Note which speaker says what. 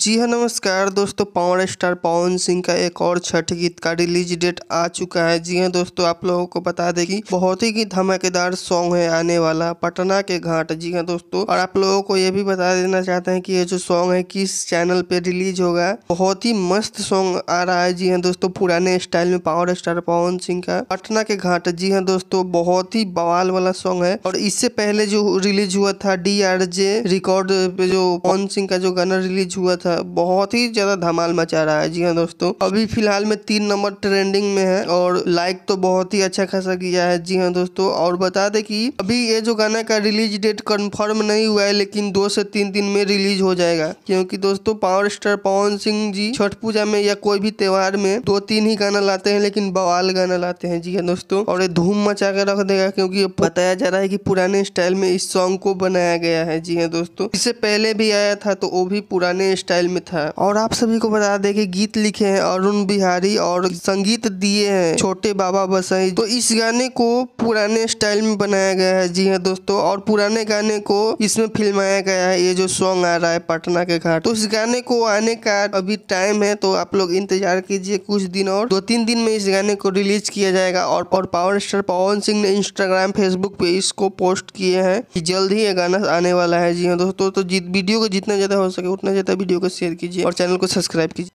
Speaker 1: जी हाँ नमस्कार दोस्तों पावर स्टार पवन सिंह का एक और छठ गीत का रिलीज डेट आ चुका है जी हाँ दोस्तों आप लोगों को बता दें कि बहुत ही धमाकेदार सॉन्ग है आने वाला पटना के घाट जी हाँ दोस्तों और आप लोगों को ये भी बता देना चाहते हैं कि ये जो सॉन्ग है किस चैनल पे रिलीज होगा बहुत ही मस्त सॉन्ग आ रहा है जी हाँ दोस्तों पुराने स्टाइल में पावर स्टार पवन सिंह का पटना के घाट जी हाँ दोस्तों बहुत ही बवाल वाला सॉन्ग है और इससे पहले जो रिलीज हुआ था डी रिकॉर्ड पे जो पवन सिंह का जो गाना रिलीज हुआ था बहुत ही ज़्यादा धमाल मचा रहा है जी हाँ दोस्तों अभी फिलहाल में तीन नंबर ट्रेंडिंग में है और लाइक तो बहुत ही अच्छा खासा किया है जी हाँ दोस्तों और बता दे कि अभी ये जो गाना का रिलीज डेट कन्फर्म नहीं हुआ है लेकिन दो से तीन दिन में रिलीज हो जाएगा क्योंकि दोस्तों पावर स्टार पवन सिंह जी छठ पूजा में या कोई भी त्योहार में दो तीन ही गाना लाते हैं लेकिन बवाल गाना लाते हैं जी हाँ दोस्तों और ये धूम मचा कर रख देगा क्योंकि बताया जा रहा है कि पुराने स्टाइल में इस सॉन्ग को बनाया गया है जी हाँ दोस्तों इससे पहले भी आया था तो वो भी पुराने स्टाइल स्टाइल में था और आप सभी को बता दें कि गीत लिखे हैं अरुण बिहारी और संगीत दिए हैं छोटे बाबा बसई तो इस गाने को पुराने स्टाइल में बनाया गया है जी हाँ दोस्तों और पुराने गाने को इसमें फिल्माया गया है ये जो सॉन्ग आ रहा है पटना के घाट तो इस गाने को आने का अभी टाइम है तो आप लोग इंतजार कीजिए कुछ दिन और दो तीन दिन में इस गाने को रिलीज किया जाएगा और, और पावर स्टार पवन सिंह ने इंस्टाग्राम फेसबुक पे इसको पोस्ट किए हैं कि जल्द ही ये गाना आने वाला है जी हाँ दोस्तों तो वीडियो को जितना ज़्यादा हो सके उतना ज़्यादा वीडियो वीडियो को शेयर कीजिए और चैनल को सब्सक्राइब कीजिए